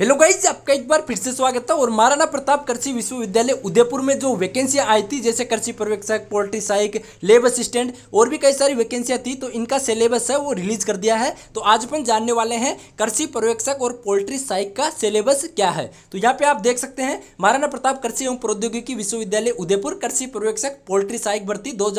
hello guys आपका एक बार फिर से स्वागत है और महाराणा प्रताप कृषि विश्वविद्यालय उदयपुर में जो वैकेंसियां आई थी जैसे कृषि पर्यवेक्षक पोल्ट्री सहायक लेब असिस्टेंट और भी कई सारी वैकेंसियां थी तो इनका सिलेबस है वो रिलीज कर दिया है तो आज अपन जानने वाले हैं कृषि पर्यवेक्षक और पोल्ट्री सहायक का सिलेबस क्या है तो यहाँ पे आप देख सकते हैं महाराणा प्रताप कृषि एवं प्रौद्योगिकी विश्वविद्यालय उदयपुर कृषि पर्यवेक्षक पोल्ट्री सहायक भर्ती दो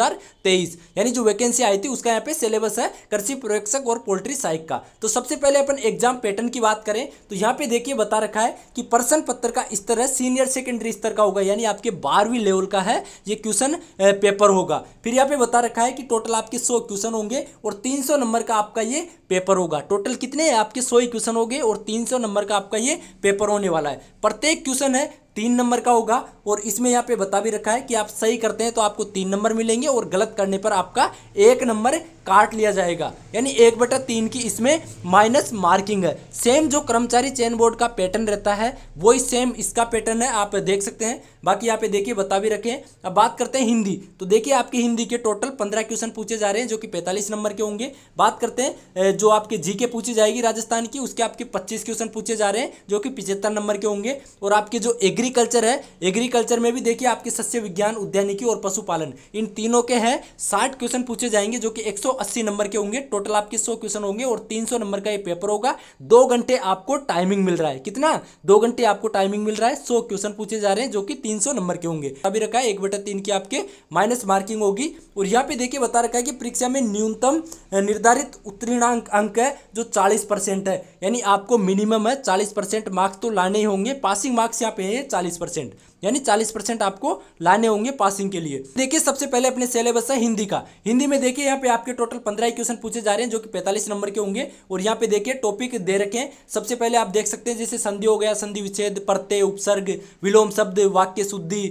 यानी जो वैकेंसी आई थी उसका यहाँ पे सिलेबस है कृषि पर्यवेक्षक और पोल्ट्री सहायक का तो सबसे पहले अपन एग्जाम पैटर्न की बात करें तो यहाँ पे देखिए बता रखा है कि प्रश्न पत्र का स्तर है सीनियर सेकेंडरी स्तर का होगा यानी आपके बारहवीं लेवल का है ये क्वेश्चन पेपर होगा फिर यहाँ पे बता रखा है कि टोटल आपके सौ क्वेश्चन होंगे और तीन सौ नंबर का आपका ये पेपर होगा टोटल कितने आपके सौ ही क्वेश्चन होंगे और तीन सौ नंबर का आपका ये पेपर होने वाला है प्रत्येक क्वेश्चन है तीन नंबर का होगा और इसमें यहाँ पे बता भी रखा है कि आप सही करते हैं तो आपको तीन नंबर मिलेंगे और गलत करने पर आपका एक नंबर काट लिया जाएगा यानी एक बटा तीन की इसमें माइनस मार्किंग है सेम जो कर्मचारी चयन बोर्ड का पैटर्न रहता है वही सेम इसका पैटर्न है आप देख सकते हैं बाकी यहाँ पे देखिए बता भी रखें अब बात करते हैं हिंदी तो देखिए आपकी हिंदी के टोटल पंद्रह क्वेश्चन पूछे जा रहे हैं जो कि पैंतालीस नंबर के होंगे बात करते हैं जो आपके जी के पूछी जाएगी राजस्थान की उसके आपके पच्चीस क्वेश्चन पूछे जा रहे हैं जो कि पिछहत्तर नंबर के होंगे और आपके जो एग्री एग्रीकल्चर है एग्रीकल्चर में भी देखिए आपके सस्य विज्ञान उद्यानिकी और पशुपालन इन तीनों के हैं साठ क्वेश्चन पूछे जाएंगे जो कि 180 नंबर के होंगे टोटल आपके 100 क्वेश्चन होंगे और 300 नंबर का ये पेपर होगा दो घंटे आपको टाइमिंग मिल रहा है कितना दो घंटे आपको टाइमिंग मिल रहा है सौ क्वेश्चन पूछे जा रहे हैं जो कि तीन नंबर के होंगे अभी रखा है एक बटा तीन की आपके माइनस मार्किंग होगी और यहाँ पे देखिए बता रखा है कि परीक्षा में न्यूनतम निर्धारित उत्तीर्णांक अंक है जो चालीस है यानी आपको मिनिमम है चालीस मार्क्स तो लाने ही होंगे पासिंग मार्क्स यहाँ पे है चालीस परसेंट यानी चालीस परसेंट आपको लाने होंगे पासिंग के लिए देखिए सबसे पहले अपने सिलेबस है हिंदी का हिंदी में देखिए यहाँ पे आपके टोटल पंद्रह क्वेश्चन पूछे जा रहे हैं जो कि पैंतालीस नंबर के होंगे और यहाँ पे देखिए टॉपिक दे रखे हैं सबसे पहले आप देख सकते हैं जैसे संधि हो गया संधि विच्छेद प्रत्यय उपसर्ग विलोम शब्द वाक्य शुद्धि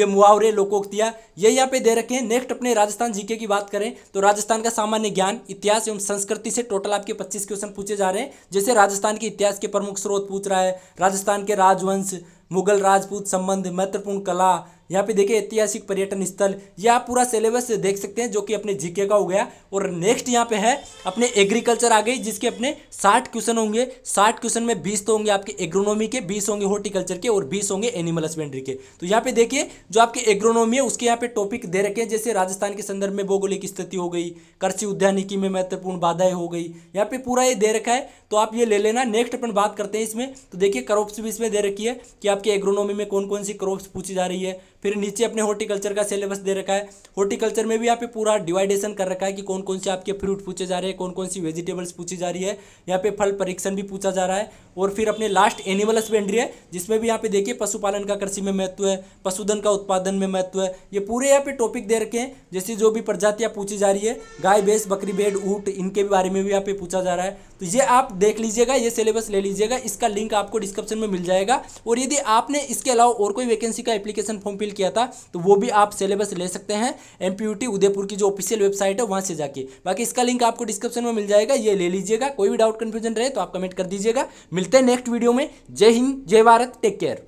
ये मुआवरे लोकोक्तियाँ ये यहाँ पे दे रखे हैं नेक्स्ट अपने राजस्थान जीके की बात करें तो राजस्थान का सामान्य ज्ञान इतिहास एवं संस्कृति से टोटल आपके पच्चीस क्वेश्चन पूछे जा रहे हैं जैसे राजस्थान के इतिहास के प्रमुख स्रोत पूछ रहा है राजस्थान के राजवंश मुगल राजपूत संबंध महत्वपूर्ण कला यहाँ पे देखिए ऐतिहासिक पर्यटन स्थल ये आप पूरा सिलेबस देख सकते हैं जो कि अपने जीके का हो गया और नेक्स्ट यहाँ पे है अपने एग्रीकल्चर आ गई जिसके अपने साठ क्वेश्चन होंगे साठ क्वेश्चन में बीस तो होंगे आपके एग्रोनॉमी के बीस होंगे हॉर्टिकल्चर के और बीस होंगे एनिमल हस्बेंड्री के तो यहाँ पे देखिए जो आपके एग्रोनॉमी है उसके यहाँ पे टॉपिक दे रखे हैं जैसे राजस्थान के संदर्भ में भौगोलिक स्थिति हो गई कृषि उद्यानिकी में महत्वपूर्ण बाधाएं हो गई यहाँ पे पूरा ये दे रखा है तो आप ये ले लेना नेक्स्ट अपन बात करते हैं इसमें तो देखिए क्रॉप्स भी इसमें दे रखी है कि आपके एग्रोनॉमी में कौन कौन सी क्रॉप्स पूछी जा रही है फिर नीचे अपने हॉर्टिकल्चर का सिलेबस दे रखा है हॉर्टिकल्चर में भी यहाँ पे पूरा डिवाइडेशन कर रखा है कि कौन कौन से आपके फ्रूट पूछे जा रहे हैं कौन कौन सी वेजिटेबल्स पूछी जा रही है यहाँ पे फल परीक्षण भी पूछा जा रहा है और फिर अपने लास्ट एनिमल हस्बेंड्री है जिसमें भी यहाँ पे देखिए पशुपालन का कृषि में महत्व है पशुधन का उत्पादन में महत्व है ये पूरे यहाँ पे टॉपिक दे रखे हैं जैसे जो भी प्रजातियाँ पूछी जा रही है गाय भैंस बकरी बेड ऊट इनके बारे में भी यहाँ पे पूछा जा रहा है तो ये आप देख लीजिएगा ये सिलेबस ले लीजिएगा इसका लिंक आपको डिस्क्रिप्शन में मिल जाएगा और यदि आपने इसके अलावा और कोई वैकेंसी का एप्लीकेशन फॉर्म फिल किया था तो वो भी आप सिलेबस ले सकते हैं एम उदयपुर की जो ऑफिशियल वेबसाइट है वहाँ से जाके बाकी इसका लिंक आपको डिस्क्रिप्शन में मिल जाएगा ये ले लीजिएगा कोई भी डाउट कन्फ्यूजन रहे तो आप कमेंट कर दीजिएगा मिलते हैं नेक्स्ट वीडियो में जय हिंद जय भारत टेक केयर